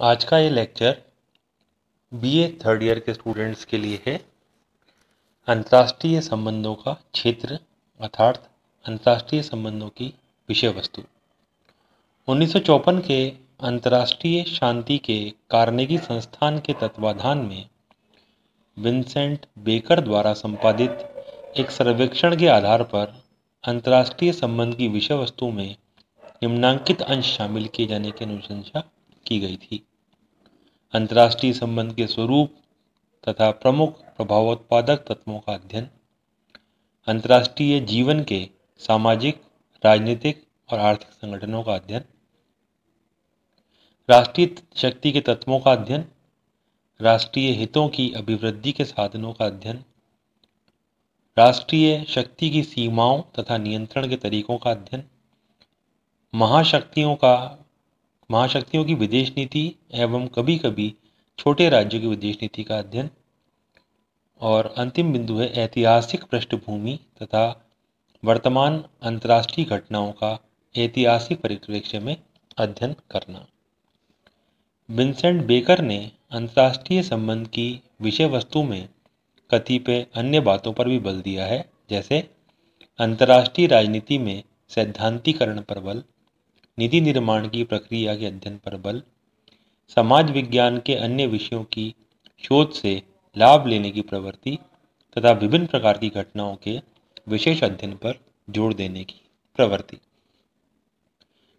आज का ये लेक्चर बीए थर्ड ईयर के स्टूडेंट्स के लिए है अंतर्राष्ट्रीय संबंधों का क्षेत्र अर्थात अंतर्राष्ट्रीय संबंधों की विषय वस्तु उन्नीस के अंतर्राष्ट्रीय शांति के कार्नेगी संस्थान के तत्वाधान में विंसेंट बेकर द्वारा संपादित एक सर्वेक्षण के आधार पर अंतर्राष्ट्रीय संबंध की विषय वस्तु में निम्नांकित अंश शामिल किए जाने की अनुशंसा की गई थी अंतर्राष्ट्रीय संबंध के स्वरूप तथा प्रमुख प्रभावोत्पादक तत्वों का अध्ययन अंतर्राष्ट्रीय जीवन के सामाजिक राजनीतिक और आर्थिक संगठनों का अध्ययन राष्ट्रीय शक्ति के तत्वों का अध्ययन राष्ट्रीय हितों की अभिवृद्धि के साधनों का अध्ययन राष्ट्रीय शक्ति की सीमाओं तथा नियंत्रण के तरीकों का अध्ययन महाशक्तियों का महाशक्तियों की विदेश नीति एवं कभी कभी छोटे राज्यों की विदेश नीति का अध्ययन और अंतिम बिंदु है ऐतिहासिक पृष्ठभूमि तथा वर्तमान अंतर्राष्ट्रीय घटनाओं का ऐतिहासिक परिप्रेक्ष्य में अध्ययन करना विंसेंट बेकर ने अंतर्राष्ट्रीय संबंध की विषय वस्तु में कतिपय अन्य बातों पर भी बल दिया है जैसे अंतर्राष्ट्रीय राजनीति में सैद्धांतिकरण पर बल नीति निर्माण की प्रक्रिया के अध्ययन पर बल समाज विज्ञान के अन्य विषयों की शोध से लाभ लेने की प्रवृत्ति तथा विभिन्न प्रकार की घटनाओं के विशेष अध्ययन पर जोर देने की प्रवृत्ति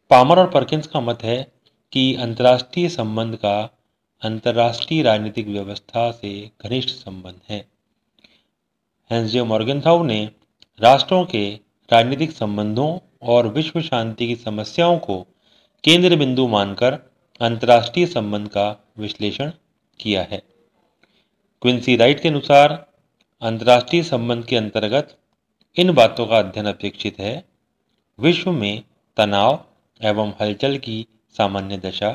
पामर और परकिंस का मत है कि अंतर्राष्ट्रीय संबंध का अंतर्राष्ट्रीय राजनीतिक व्यवस्था से घनिष्ठ संबंध है हेंसजे मॉर्गेंथाउ ने राष्ट्रों के राजनीतिक संबंधों और विश्व शांति की समस्याओं को केंद्र बिंदु मानकर अंतर्राष्ट्रीय संबंध का विश्लेषण किया है क्विंसी राइट के अनुसार अंतर्राष्ट्रीय संबंध के अंतर्गत इन बातों का अध्ययन अपेक्षित है विश्व में तनाव एवं हलचल की सामान्य दशा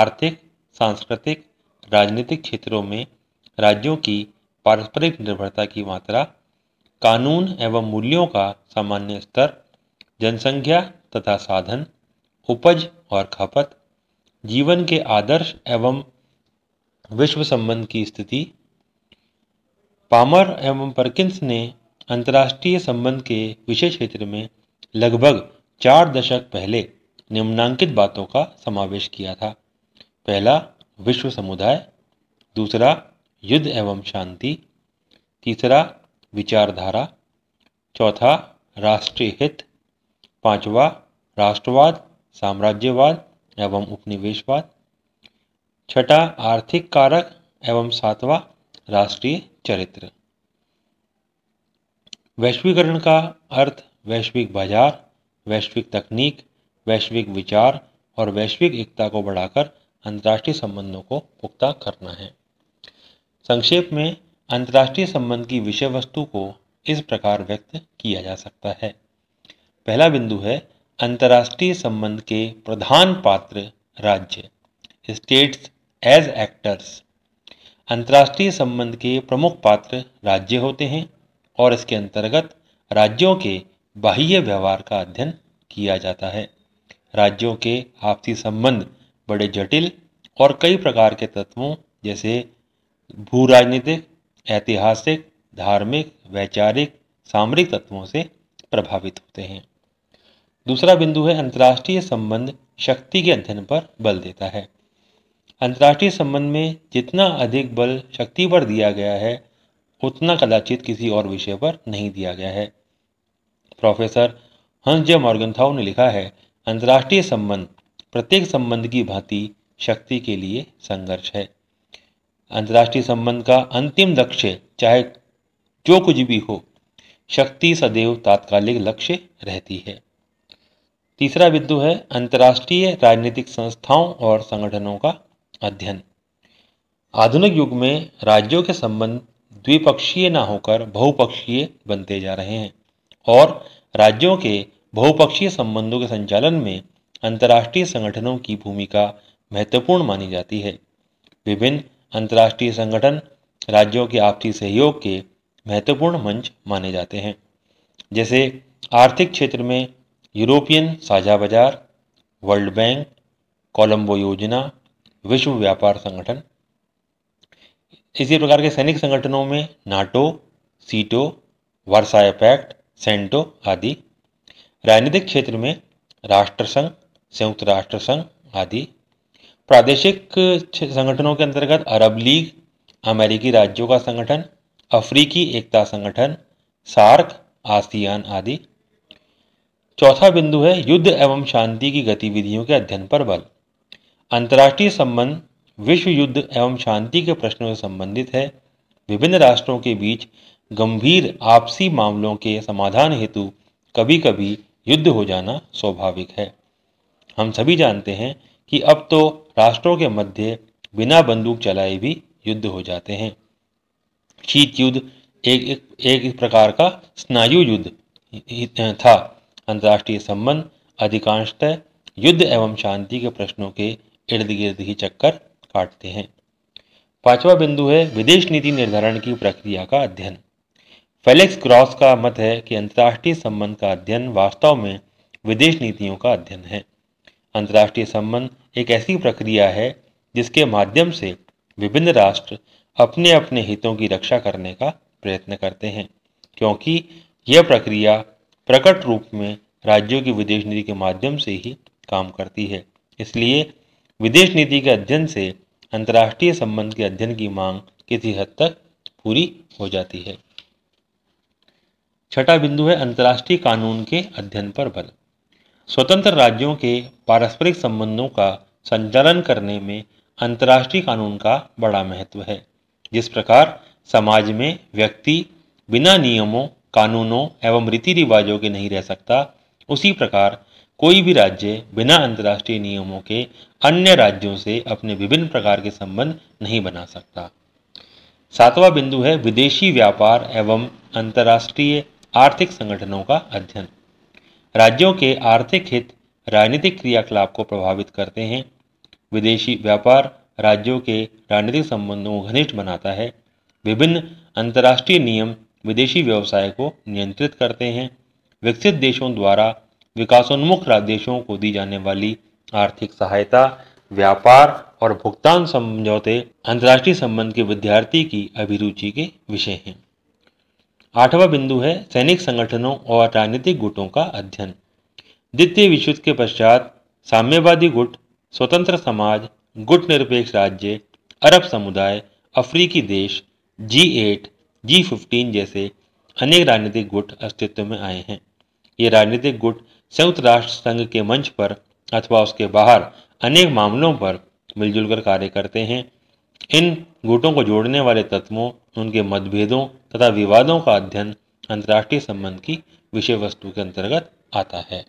आर्थिक सांस्कृतिक राजनीतिक क्षेत्रों में राज्यों की पारस्परिक निर्भरता की मात्रा कानून एवं मूल्यों का सामान्य स्तर जनसंख्या तथा साधन उपज और खपत जीवन के आदर्श एवं विश्व संबंध की स्थिति पामर एवं परकिंस ने अंतर्राष्ट्रीय संबंध के विशेष क्षेत्र में लगभग चार दशक पहले निम्नांकित बातों का समावेश किया था पहला विश्व समुदाय दूसरा युद्ध एवं शांति तीसरा विचारधारा चौथा राष्ट्रीय हित पांचवा राष्ट्रवाद साम्राज्यवाद एवं उपनिवेशवाद छठा आर्थिक कारक एवं सातवा राष्ट्रीय चरित्र वैश्वीकरण का अर्थ वैश्विक बाजार वैश्विक तकनीक वैश्विक विचार और वैश्विक एकता को बढ़ाकर अंतर्राष्ट्रीय संबंधों को पुख्ता करना है संक्षेप में अंतर्राष्ट्रीय संबंध की विषय वस्तु को इस प्रकार व्यक्त किया जा सकता है पहला बिंदु है अंतर्राष्ट्रीय संबंध के प्रधान पात्र राज्य स्टेट्स एज एक्टर्स अंतर्राष्ट्रीय संबंध के प्रमुख पात्र राज्य होते हैं और इसके अंतर्गत राज्यों के बाह्य व्यवहार का अध्ययन किया जाता है राज्यों के आपसी संबंध बड़े जटिल और कई प्रकार के तत्वों जैसे भू राजनीतिक ऐतिहासिक धार्मिक वैचारिक सामरिक तत्वों से प्रभावित होते हैं दूसरा बिंदु है अंतर्राष्ट्रीय संबंध शक्ति के अध्ययन पर बल देता है अंतर्राष्ट्रीय संबंध में जितना अधिक बल शक्ति पर दिया गया है उतना कदाचित किसी और विषय पर नहीं दिया गया है प्रोफेसर हंस जे मॉर्गनथाउ ने लिखा है अंतर्राष्ट्रीय संबंध प्रत्येक संबंध की भांति शक्ति के लिए संघर्ष है अंतर्राष्ट्रीय संबंध का अंतिम लक्ष्य चाहे जो कुछ भी हो शक्ति सदैव तात्कालिक लक्ष्य रहती है तीसरा बिंदु है अंतर्राष्ट्रीय राजनीतिक संस्थाओं और संगठनों का अध्ययन आधुनिक युग में राज्यों के संबंध द्विपक्षीय ना होकर बहुपक्षीय बनते जा रहे हैं और राज्यों के बहुपक्षीय संबंधों के संचालन में अंतर्राष्ट्रीय संगठनों की भूमिका महत्वपूर्ण मानी जाती है विभिन्न अंतर्राष्ट्रीय संगठन राज्यों के आपसी सहयोग के महत्वपूर्ण मंच माने जाते हैं जैसे आर्थिक क्षेत्र में यूरोपियन साझा बाजार वर्ल्ड बैंक कोलंबो योजना विश्व व्यापार संगठन इसी प्रकार के सैनिक संगठनों में नाटो सीटो वर्साय पैक्ट सेंटो आदि राजनीतिक क्षेत्र में राष्ट्र संघ संयुक्त राष्ट्र संघ आदि प्रादेशिक संगठनों के अंतर्गत अरब लीग अमेरिकी राज्यों का संगठन अफ्रीकी एकता संगठन सार्क आसियान आदि चौथा बिंदु है युद्ध एवं शांति की गतिविधियों के अध्ययन पर बल अंतर्राष्ट्रीय संबंध विश्व युद्ध एवं शांति के प्रश्नों से संबंधित है विभिन्न राष्ट्रों के बीच गंभीर आपसी मामलों के समाधान हेतु कभी कभी युद्ध हो जाना स्वाभाविक है हम सभी जानते हैं कि अब तो राष्ट्रों के मध्य बिना बंदूक चलाए भी युद्ध हो जाते हैं शीत युद्ध एक एक, एक प्रकार का स्नायु युद्ध था अंतर्राष्ट्रीय संबंध अधिकांशतः युद्ध एवं शांति के प्रश्नों के इर्द गिर्द ही चक्कर काटते हैं पांचवा बिंदु है विदेश नीति निर्धारण की प्रक्रिया का अध्ययन फेलिक्स क्रॉस का मत है कि अंतर्राष्ट्रीय संबंध का अध्ययन वास्तव में विदेश नीतियों का अध्ययन है अंतर्राष्ट्रीय संबंध एक ऐसी प्रक्रिया है जिसके माध्यम से विभिन्न राष्ट्र अपने अपने हितों की रक्षा करने का प्रयत्न करते हैं क्योंकि यह प्रक्रिया प्रकट रूप में राज्यों की विदेश नीति के माध्यम से ही काम करती है इसलिए विदेश नीति के अध्ययन से अंतर्राष्ट्रीय संबंध के अध्ययन की मांग किसी हद तक पूरी हो जाती है छठा बिंदु है अंतर्राष्ट्रीय कानून के अध्ययन पर बल स्वतंत्र राज्यों के पारस्परिक संबंधों का संचालन करने में अंतर्राष्ट्रीय कानून का बड़ा महत्व है जिस प्रकार समाज में व्यक्ति बिना नियमों कानूनों एवं रीति रिवाजों के नहीं रह सकता उसी प्रकार कोई भी राज्य बिना अंतर्राष्ट्रीय नियमों के अन्य राज्यों से अपने विभिन्न प्रकार के संबंध नहीं बना सकता सातवां बिंदु है विदेशी व्यापार एवं अंतर्राष्ट्रीय आर्थिक संगठनों का अध्ययन राज्यों के आर्थिक हित राजनीतिक क्रियाकलाप को प्रभावित करते हैं विदेशी व्यापार राज्यों के राजनीतिक संबंधों को घनिष्ठ बनाता है विभिन्न अंतर्राष्ट्रीय नियम विदेशी व्यवसाय को नियंत्रित करते हैं विकसित देशों द्वारा विकासोन्मुख देशों को दी जाने वाली आर्थिक सहायता व्यापार और भुगतान समझौते अंतर्राष्ट्रीय संबंध के विद्यार्थी की अभिरुचि के विषय हैं आठवां बिंदु है सैनिक संगठनों और राजनीतिक गुटों का अध्ययन द्वितीय विश्व के पश्चात साम्यवादी गुट स्वतंत्र समाज गुट निरपेक्ष राज्य अरब समुदाय अफ्रीकी देश जी एट जी फिफ्टीन जैसे अनेक राजनीतिक गुट अस्तित्व में आए हैं ये राजनीतिक गुट संयुक्त राष्ट्र संघ के मंच पर अथवा उसके बाहर अनेक मामलों पर मिलजुल कर कार्य करते हैं इन गुटों को जोड़ने वाले तत्वों उनके मतभेदों तथा विवादों का अध्ययन अंतर्राष्ट्रीय संबंध की विषय वस्तु के अंतर्गत आता है